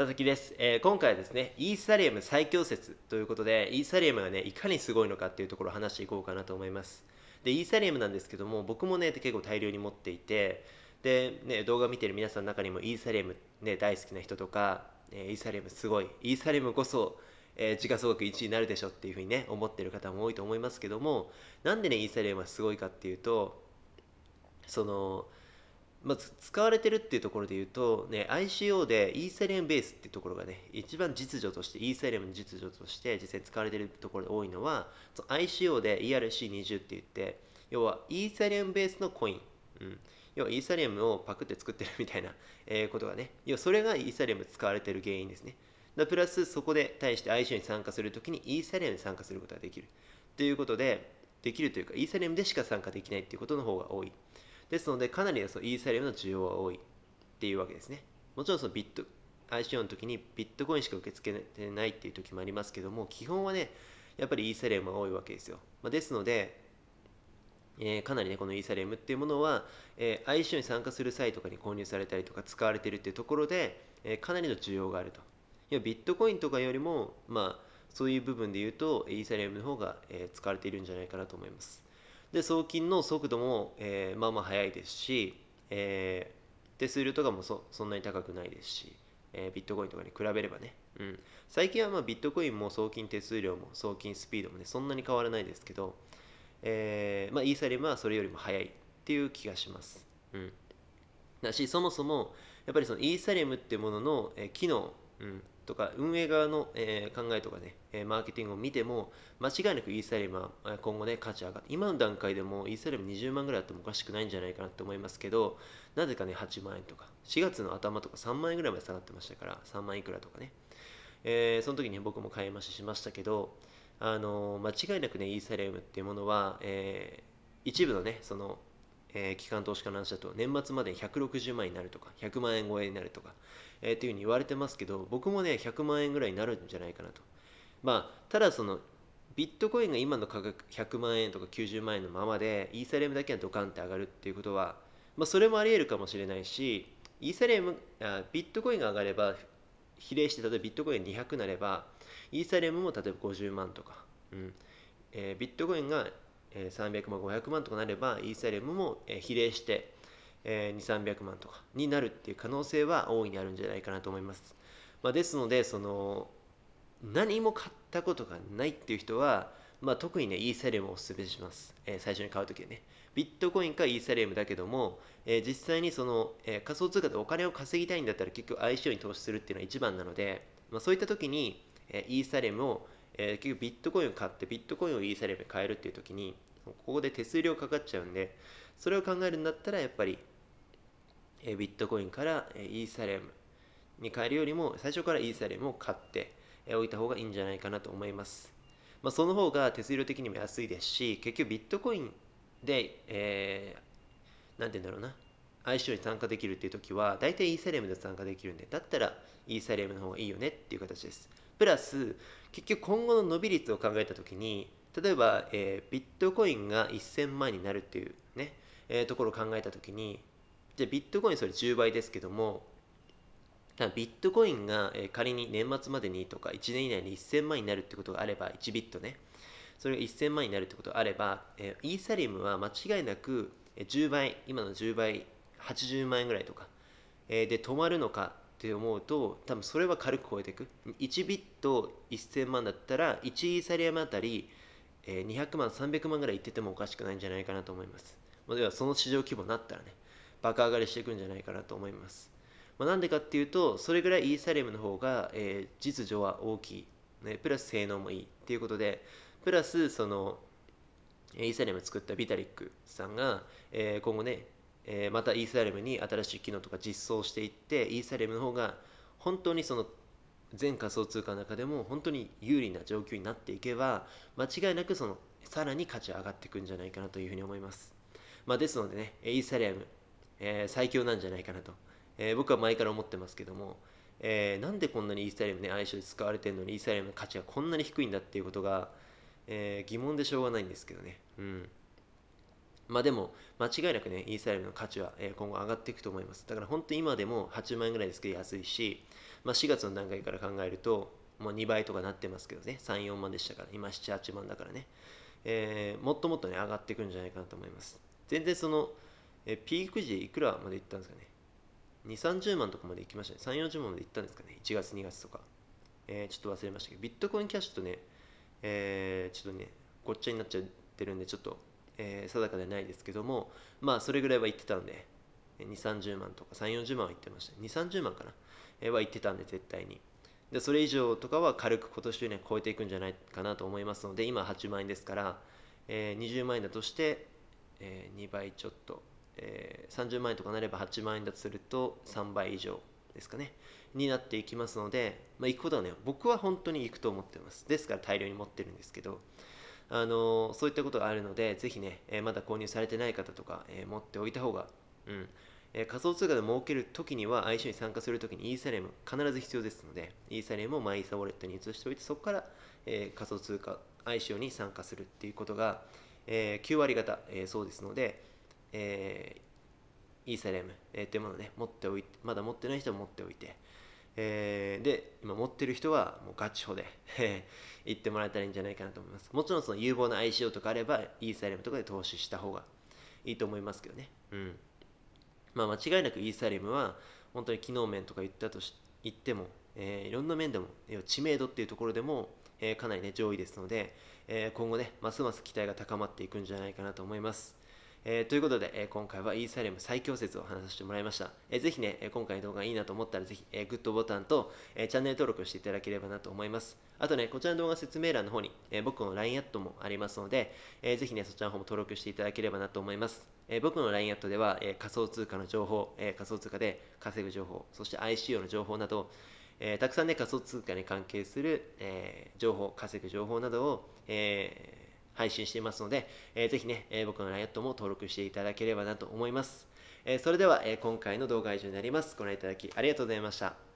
佐々木です、えー、今回はですねイーサリアム最強説ということでイーサリアムがねいかにすごいのかっていうところを話していこうかなと思いますでイーサリアムなんですけども僕もね結構大量に持っていてで、ね、動画見てる皆さんの中にもイーサリアム、ね、大好きな人とか、えー、イーサリアムすごいイーサリアムこそ、えー、時価総額1位になるでしょっていうふうにね思ってる方も多いと思いますけどもなんでねイーサリアムはすごいかっていうとそのまあ、使われてるっていうところで言うと、ね、ICO でイーサリアムベースっていうところがね一番実情としてイーサリアムの実情として実際使われてるところで多いのはの ICO で ERC20 って言って要はイーサリアムベースのコイン、うん、要はイーサリアムをパクって作ってるみたいな、えことがね要はそれがイーサリアム使われてる原因ですねだプラスそこで対して ICO に参加するときにイーサリアムに参加することができるということでできるというかイーサリアムでしか参加できないっていうことの方が多いですのでかなりそのイーサリアムの需要は多いっていうわけですねもちろんそのビット ICO の時にビットコインしか受け付けてないっていう時もありますけども基本はねやっぱりイーサリアムは多いわけですよ、まあ、ですので、えー、かなりねこのイーサリアムっていうものは、えー、ICO に参加する際とかに購入されたりとか使われてるっていうところで、えー、かなりの需要があるといやビットコインとかよりもまあそういう部分で言うとイーサリアムの方が、え使われているんじゃないかなと思いますで送金の速度も、えー、まあまあ速いですし、えー、手数料とかもそそんなに高くないですし、えー、ビットコインとかに比べればね、うん、最近はまあビットコインも送金手数料も送金スピードもねそんなに変わらないですけど、えーまあ、イーサリアムはそれよりも速いっていう気がします、うん、だしそもそもやっぱりそのイーサリアムってものの、えー、機能、うん、とか運営側の、えー、考えとかね、えマーケティングを見ても間違いなくイーサリアムは今後ね価値上がって今の段階でもイーサリアム20万ぐらいあってもおかしくないんじゃないかなと思いますけどなぜかね8万円とか4月の頭とか3万円ぐらいまで下がってましたから3万いくらとかね、えー、その時に僕も買い増ししましたけどあのー、間違いなくねイーサリアムっていうものは、え一部のねそのえー、機関投資家の話だと年末まで160万円になるとか100万円超えになるとかえー、というふうに言われてますけど僕もね100万円ぐらいになるんじゃないかなとまあただそのビットコインが今の価格100万円とか90万円のままでイーサリアムだけがドカンって上がるっていうことは、まあ、それもあり得るかもしれないしイーサリアムあビットコインが上がれば比例して例えばビットコイン200なればイーサリアムも例えば50万とか、うんえー、ビットコインが300万500万とかなればイーサリアムも比例してえー、2300万とかになるっていう可能性は大いにあるんじゃないかなと思います、まあ、ですのでその何も買ったことがないっていう人は、まあ、特にねイーサリアムをおすすめします、えー、最初に買う時はねビットコインかイーサリアムだけども、えー、実際にその、えー、仮想通貨でお金を稼ぎたいんだったら結局 ICO に投資するっていうのは一番なので、まあ、そういった時に、えイーサリアムを、え結局ビットコインを買ってビットコインをイーサリアムに変えるっていう時にここで手数料かかっちゃうんでそれを考えるんだったらやっぱりえビットコインからイーサレムに変えるよりも最初からイーサレムを買っておいた方がいいんじゃないかなと思います、まあ、その方が手数料的にも安いですし結局ビットコインで、えー、なんて言うんだろうな i c に参加できるっていう時は大体イーサレムで参加できるんでだったらイーサレムの方がいいよねっていう形ですプラス結局今後の伸び率を考えた時に例えば、えー、ビットコインが1000万になるっていうね、えー、ところを考えた時にじゃビットコインそれ10倍ですけどもビットコインが仮に年末までにとか1年以内に1000万になるってことがあれば1ビットねそれが1000万になるってことがあればイーサリムは間違いなく10倍今の10倍80万円ぐらいとかで止まるのかって思うと多分それは軽く超えていく1ビット1000万だったら1イーサリアムあたり200万300万ぐらいいっててもおかしくないんじゃないかなと思いますではその市場規模になったらね爆上がりしていくんじゃないかなと思います。まあ、なんでかっていうとそれぐらいイーサリアムの方が、えー、実情は大きい、ね、プラス性能もいいっていうことでプラスそのイーサリアム作ったビタリックさんが、えー、今後ね、えー、またイーサリアムに新しい機能とか実装していってイーサリアムの方が本当にその全仮想通貨の中でも本当に有利な状況になっていけば間違いなくそのさらに価値上がっていくんじゃないかなというふうに思います、まあ、ですのでねイーサリアムえー、最強なんじゃないかなと、えー、僕は前から思ってますけども、えー、なんでこんなにイーサリアムね相性で使われてるのにイーサリアムの価値がこんなに低いんだっていうことが、え疑問でしょうがないんですけどねうんまあでも間違いなくねイーサリアムの価値は、え今後上がっていくと思いますだから本当に今でも8万円ぐらいですけど安いし、まあ、4月の段階から考えるともう2倍とかなってますけどね34万でしたから今78万だからね、えもっともっとね上がっていくんじゃないかなと思います全然そのえピーク時いくらまで行ったんですかね2 3 0万とかまで行きましたね3 4 0万まで行ったんですかね1月2月とか、えー、ちょっと忘れましたけどビットコインキャッシュとね、えー、ちょっとねごっちゃになっちゃってるんでちょっと、えー、定かではないですけどもまあそれぐらいは行ってたんで2 3 0万とか3 4 0万は行ってました2 3 0万かな、えー、は行ってたんで絶対にでそれ以上とかは軽く今年中は超えていくんじゃないかなと思いますので今8万円ですから、えー、20万円だとして、えー、2倍ちょっとえー、30万円とかなれば8万円だとすると3倍以上ですかねになっていきますので、まあ、行くことはね僕は本当に行くと思ってますですから大量に持ってるんですけどあのー、そういったことがあるのでぜひね、えー、まだ購入されてない方とか、え持っておいた方が、うんえ仮想通貨で儲けるときには ICO に参加するときにイーサレム必ず必要ですのでイーサレムをマイーサウォレットに移しておいてそこから、え仮想通貨 ICO に参加するっていうことが、え9割方、えそうですので、えー、イーサレム、えー、というものをね持っておいてまだ持ってない人は持っておいて、えー、で今持ってる人はもうガチホで言ってもらえたらいいんじゃないかなと思いますもちろんその有望な ICO とかあればイーサレムとかで投資した方がいいと思いますけどねうんまあ間違いなくイーサレムは本当に機能面とか言ったとし言っても、えー、いろんな面でも知名度っていうところでもえかなりね上位ですので、え今後ねますます期待が高まっていくんじゃないかなと思いますえー、ということで、えー、今回はイーサリアム最強説を話させてもらいました。えー、ぜひね、今回の動画いいなと思ったら、ぜひ、えー、グッドボタンと、えー、チャンネル登録していただければなと思います。あとね、こちらの動画説明欄の方に、えー、僕の LINE アットもありますので、えー、ぜひね、そちらの方も登録していただければなと思います。えー、僕の LINE アットでは、えー、仮想通貨の情報、えー、仮想通貨で稼ぐ情報、そして ICO の情報など、えー、たくさんね、仮想通貨に関係する、えー、情報、稼ぐ情報などを、えー配信していますので、えー、ぜひね、え僕のライアットも登録していただければなと思います。えそれでは、え今回の動画は以上になります。ご覧いただきありがとうございました。